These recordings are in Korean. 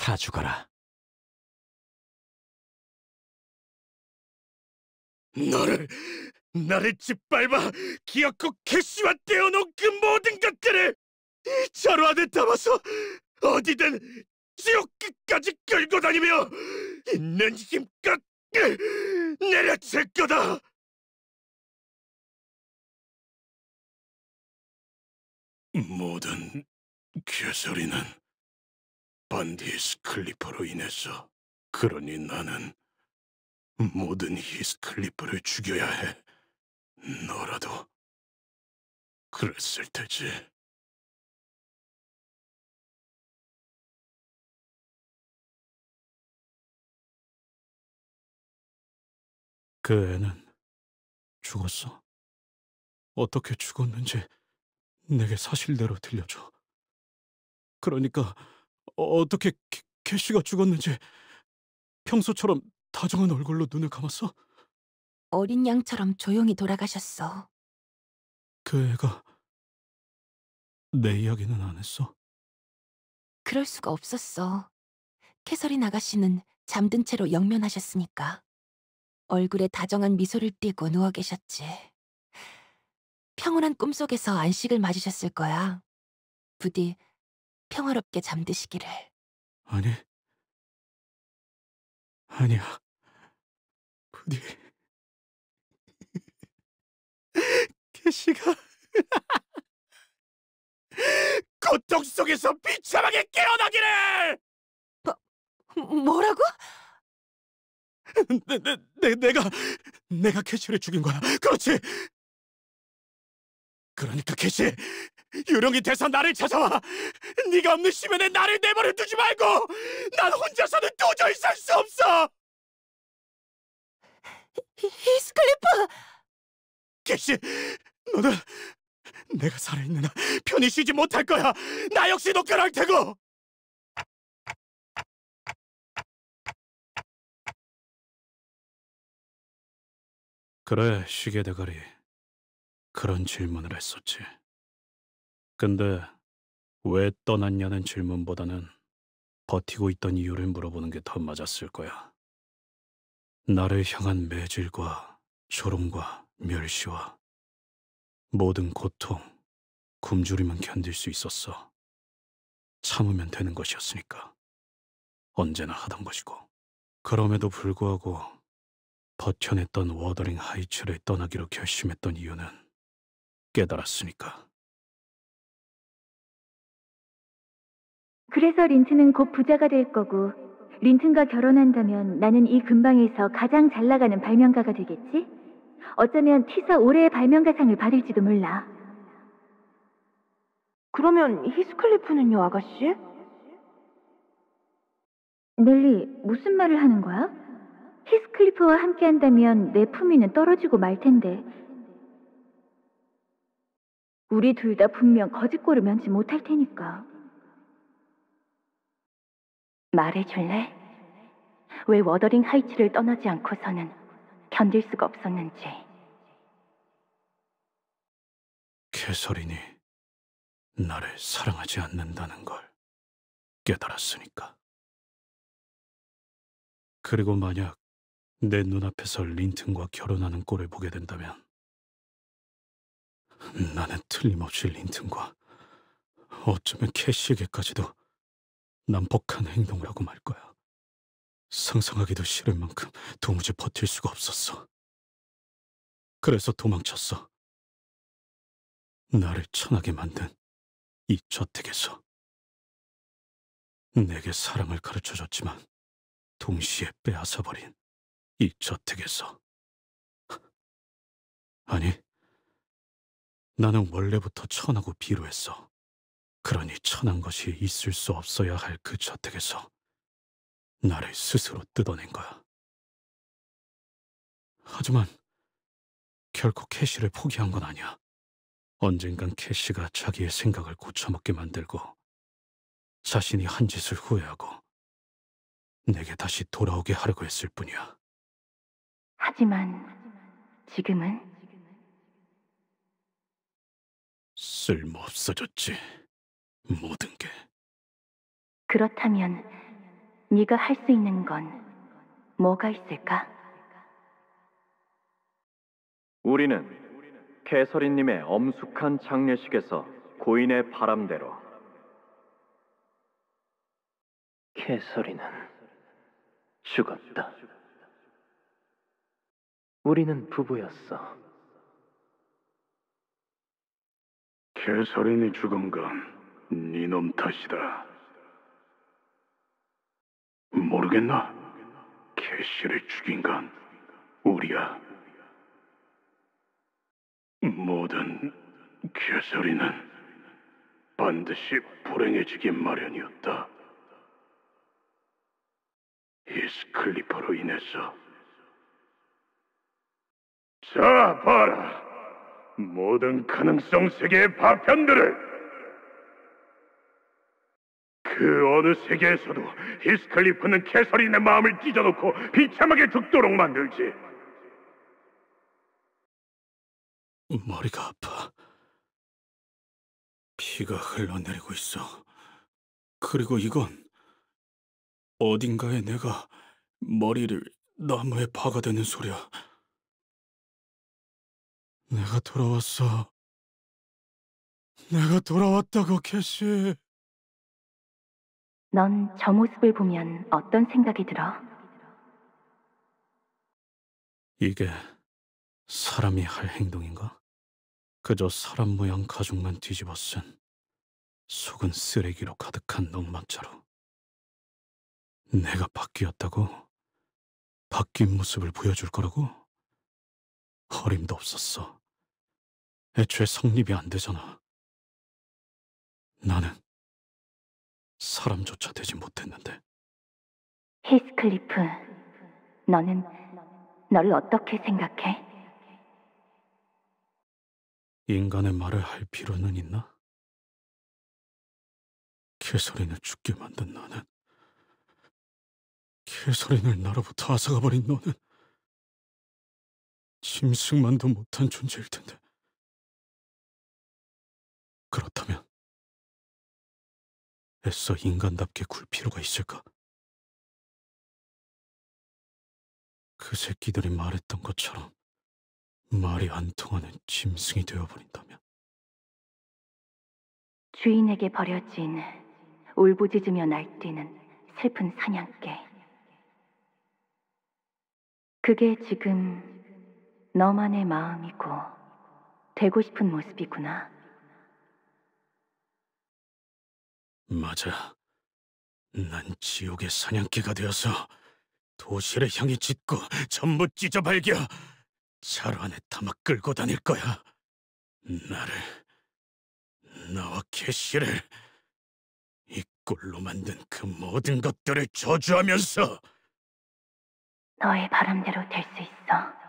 다 죽어라. 너를 나를 짓밟아 기어코 캐시와 떼어놓은 그 모든 것들을 이 자루 안에 담아서 어디든 지옥 끝까지 끌고 다니며 있는 힘껏 내려칠 거다! 모든 개소리는 반디스클리퍼로 인해서. 그러니 나는 모든 히스클리퍼를 죽여야 해. 너라도. 그랬을 테지. 그 애는 죽었어. 어떻게 죽었는지 내게 사실대로 들려줘. 그러니까 어, 떻게 캐시가 죽었는지 평소처럼 다정한 얼굴로 눈을 감았어? 어린 양처럼 조용히 돌아가셨어. 그 애가 내 이야기는 안 했어? 그럴 수가 없었어. 캐서린 아가씨는 잠든 채로 영면하셨으니까. 얼굴에 다정한 미소를 띠고 누워 계셨지. 평온한 꿈속에서 안식을 맞으셨을 거야. 부디 평화롭게 잠드시기를. 아니, 아니야. 부디 캐시가 고통 속에서 비참하게 깨어나기를! 뭐, 뭐라고? 내, 내, 내, 내가 내가 캐시를 죽인 거야. 그렇지. 그러니까 캐시 유령이 돼서 나를 찾아와! 네가 없는 시면에 나를 내버려 두지 말고! 난 혼자서는 도저히 살 수 없어! 히스클리프! 캐시! 너는 내가 살아있는 한 편히 쉬지 못할 거야! 나 역시 도쿄할 테고! 그래, 시계 대가리. 그런 질문을 했었지. 근데 왜 떠났냐는 질문보다는 버티고 있던 이유를 물어보는 게 더 맞았을 거야. 나를 향한 매질과 졸음과 멸시와 모든 고통, 굶주림은 견딜 수 있었어. 참으면 되는 것이었으니까. 언제나 하던 것이고. 그럼에도 불구하고 버텨냈던 워더링 하이츠를 떠나기로 결심했던 이유는 깨달았으니까. 그래서 린튼은 곧 부자가 될 거고, 린튼과 결혼한다면 나는 이 근방에서 가장 잘 나가는 발명가가 되겠지? 어쩌면 티사 올해의 발명가상을 받을지도 몰라. 그러면 히스클리프는요, 아가씨? 넬리, 무슨 말을 하는 거야? 히스클리프와 함께 한다면 내 품위는 떨어지고 말 텐데. 우리 둘 다 분명 거짓골을 면치 못할 테니까. 말해줄래? 왜 워더링 하이츠를 떠나지 않고서는 견딜 수가 없었는지. 캐서린이 나를 사랑하지 않는다는 걸 깨달았으니까. 그리고 만약 내 눈앞에서 린튼과 결혼하는 꼴을 보게 된다면 나는 틀림없이 린튼과 어쩌면 캐시에게까지도 난폭한 행동을 하고 말 거야. 상상하기도 싫을 만큼 도무지 버틸 수가 없었어. 그래서 도망쳤어. 나를 천하게 만든 이 저택에서. 내게 사랑을 가르쳐줬지만 동시에 빼앗아버린 이 저택에서. 아니, 나는 원래부터 천하고 비로했어 그러니 천한 것이 있을 수 없어야 할 그 저택에서 나를 스스로 뜯어낸 거야. 하지만 결코 캐시를 포기한 건 아니야. 언젠간 캐시가 자기의 생각을 고쳐먹게 만들고 자신이 한 짓을 후회하고 내게 다시 돌아오게 하려고 했을 뿐이야. 하지만 지금은 쓸모 없어졌지. 모든 게. 그렇다면 네가 할 수 있는 건 뭐가 있을까? 우리는 캐서린님의 엄숙한 장례식에서 고인의 바람대로 캐서린은 죽었다. 우리는 부부였어. 캐서린이 죽은 건 니놈 탓이다. 모르겠나? 캐시를 죽인 건 우리야. 모든 개소리는 반드시 불행해지기 마련이었다. 히스클리퍼로 인해서. 자, 봐라. 모든 가능성 세계의 파편들을 그 어느 세계에서도 히스칼리프는 캐서린의 마음을 찢어놓고 비참하게 죽도록 만들지. 머리가 아파. 피가 흘러내리고 있어. 그리고 이건 어딘가에 내가 머리를 나무에 박아대는 소리야. 내가 돌아왔어. 내가 돌아왔다고 캐시. 넌저 모습을 보면 어떤 생각이 들어? 이게 사람이 할 행동인가? 그저 사람 모양 가죽만 뒤집어 쓴 속은 쓰레기로 가득한 넉망자로 내가 바뀌었다고? 바뀐 모습을 보여줄 거라고? 허림도 없었어. 애초에 성립이 안 되잖아. 나는 사람조차 되지 못했는데. 히스클리프, 너는 너를 어떻게 생각해? 인간의 말을 할 필요는 있나? 캐서린을 죽게 만든 너는 캐서린을 나로부터 앗아가버린 너는 짐승만도 못한 존재일 텐데 그렇다면 애써 인간답게 굴 필요가 있을까? 그 새끼들이 말했던 것처럼 말이 안 통하는 짐승이 되어버린다면 주인에게 버려진 울부짖으며 날뛰는 슬픈 사냥개 그게 지금 너만의 마음이고 되고 싶은 모습이구나. 맞아. 난 지옥의 사냥개가 되어서 도시를 향해 짓고 전부 찢어발겨 차로 안에 담아 끌고 다닐 거야. 나를, 나와 캐시를, 이 꼴로 만든 그 모든 것들을 저주하면서 너의 바람대로 될 수 있어.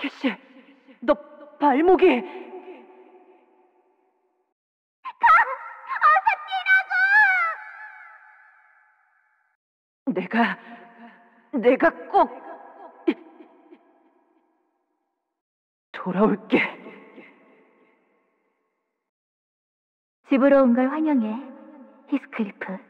캐시, 너 발목이... 가! 어서 뛰라고! 내가... 내가 꼭... 돌아올게. 집으로 온 걸 환영해, 히스클리프